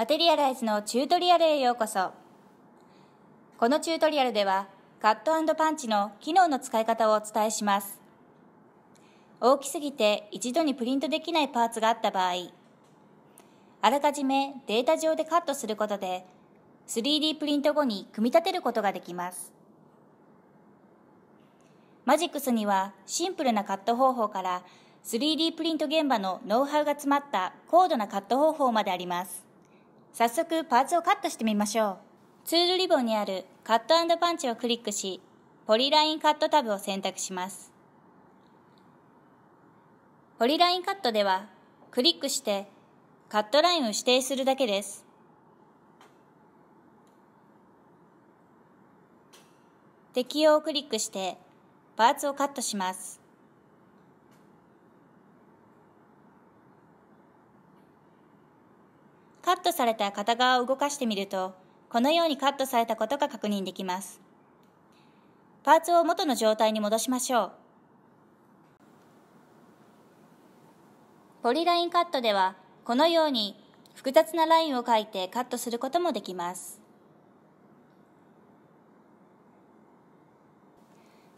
マテリアライズのチュートリアルへようこそこのチュートリアルではカットパンチの機能の使い方をお伝えします大きすぎて一度にプリントできないパーツがあった場合あらかじめデータ上でカットすることで 3D プリント後に組み立てることができますマジックスにはシンプルなカット方法から 3D プリント現場のノウハウが詰まった高度なカット方法まであります早速パーツをカットしてみましょう。ツールリボンにあるカットパンチをクリックし、ポリラインカットタブを選択します。ポリラインカットでは、クリックしてカットラインを指定するだけです。適用をクリックしてパーツをカットします。カットされた片側を動かしてみると、このようにカットされたことが確認できます。パーツを元の状態に戻しましょう。ポリラインカットでは、このように複雑なラインを描いてカットすることもできます。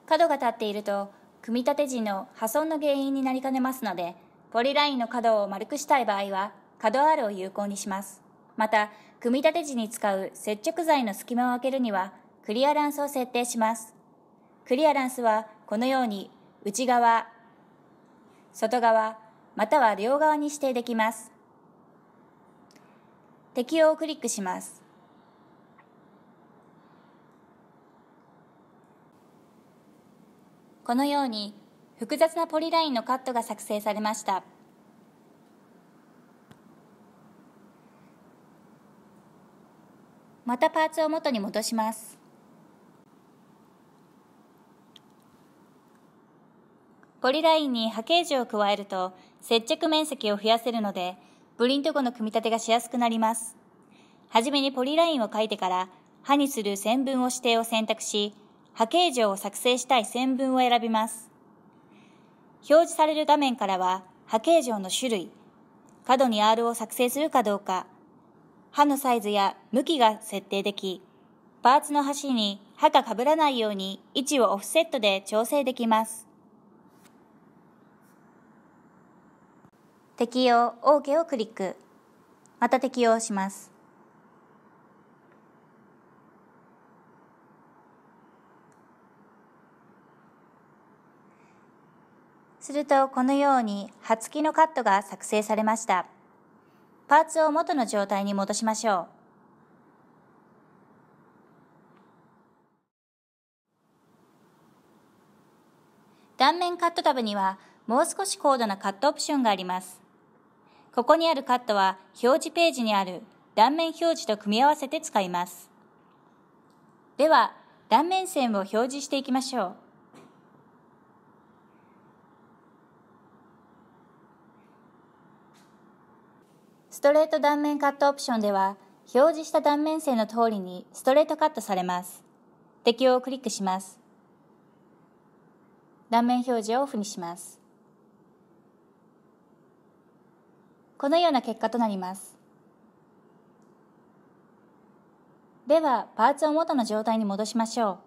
角が立っていると、組み立て時の破損の原因になりかねますので、ポリラインの角を丸くしたい場合は、角あるを有効にします。また、組み立て時に使う接着剤の隙間を空けるには、クリアランスを設定します。クリアランスは、このように、内側、外側、または両側に指定できます。適用をクリックします。このように、複雑なポリラインのカットが作成されました。またパーツを元に戻しますポリラインに波形状を加えると接着面積を増やせるのでプリント後の組み立てがしやすくなりますはじめにポリラインを書いてから歯にする線分を指定を選択し波形状を作成したい線分を選びます表示される画面からは波形状の種類角に R を作成するかどうか刃のサイズや向きが設定でき、パーツの端に刃が被らないように位置をオフセットで調整できます。適用 OK をクリック。また適用します。するとこのように刃付きのカットが作成されました。パーツを元の状態に戻しましょう。断面カットタブにはもう少し高度なカットオプションがあります。ここにあるカットは表示ページにある断面表示と組み合わせて使います。では、断面線を表示していきましょう。ストレート断面カットオプションでは、表示した断面線の通りにストレートカットされます。適用をクリックします。断面表示をオフにします。このような結果となります。では、パーツを元の状態に戻しましょう。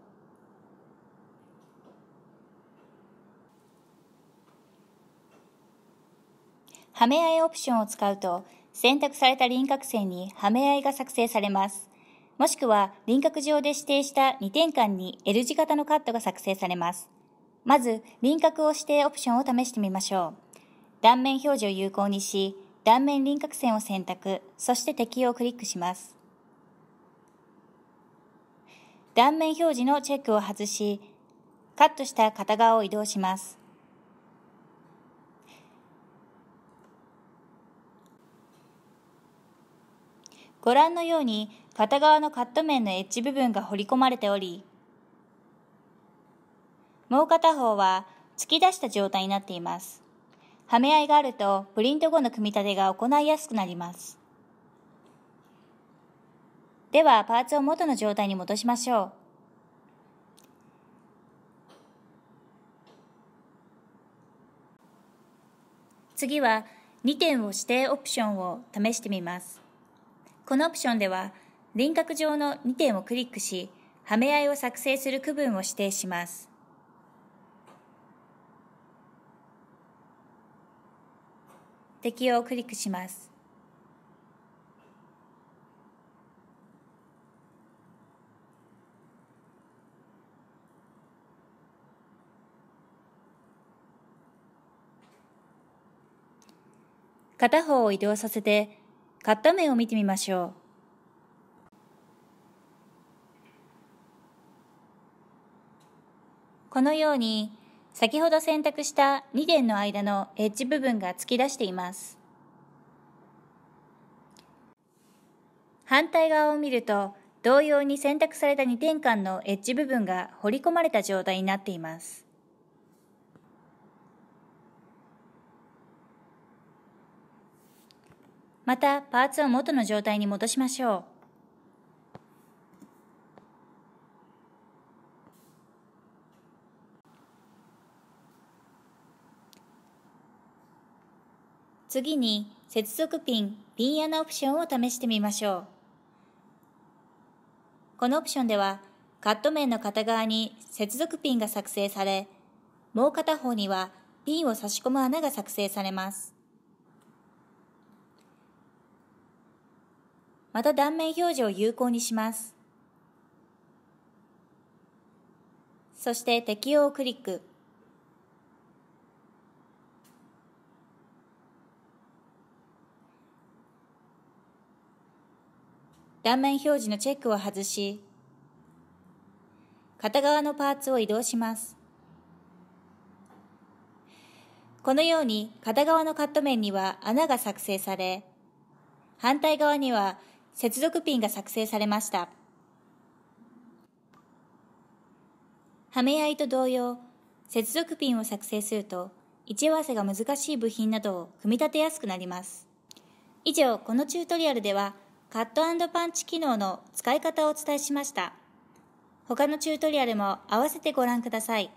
はめ合いオプションを使うと選択された輪郭線にはめ合いが作成されます。もしくは輪郭上で指定した2点間に L 字型のカットが作成されます。まず輪郭を指定オプションを試してみましょう。断面表示を有効にし、断面輪郭線を選択、そして適用をクリックします。断面表示のチェックを外し、カットした片側を移動します。ご覧のように片側のカット面のエッジ部分が彫り込まれており、もう片方は突き出した状態になっています。はめ合いがあるとプリント後の組み立てが行いやすくなります。ではパーツを元の状態に戻しましょう。次は2点を指定オプションを試してみます。このオプションでは、輪郭上の2点をクリックし、はめ合いを作成する区分を指定します。適用をクリックします。片方を移動させてカット面を見てみましょう。このように先ほど選択した2点の間のエッジ部分が突き出しています。反対側を見ると同様に選択された2点間のエッジ部分が彫り込まれた状態になっています。またパーツを元の状態に戻しましょう。次に接続ピン、ピン穴オプションを試してみましょう。このオプションでは、カット面の片側に接続ピンが作成され、もう片方にはピンを差し込む穴が作成されます。また断面表示を有効にします。そして適用をクリック。断面表示のチェックを外し、片側のパーツを移動します。このように片側のカット面には穴が作成され、反対側には接続ピンが作成されました。はめ合いと同様、接続ピンを作成すると、位置合わせが難しい部品などを組み立てやすくなります。以上、このチュートリアルでは、カットパンチ機能の使い方をお伝えしました。他のチュートリアルも合わせてご覧ください。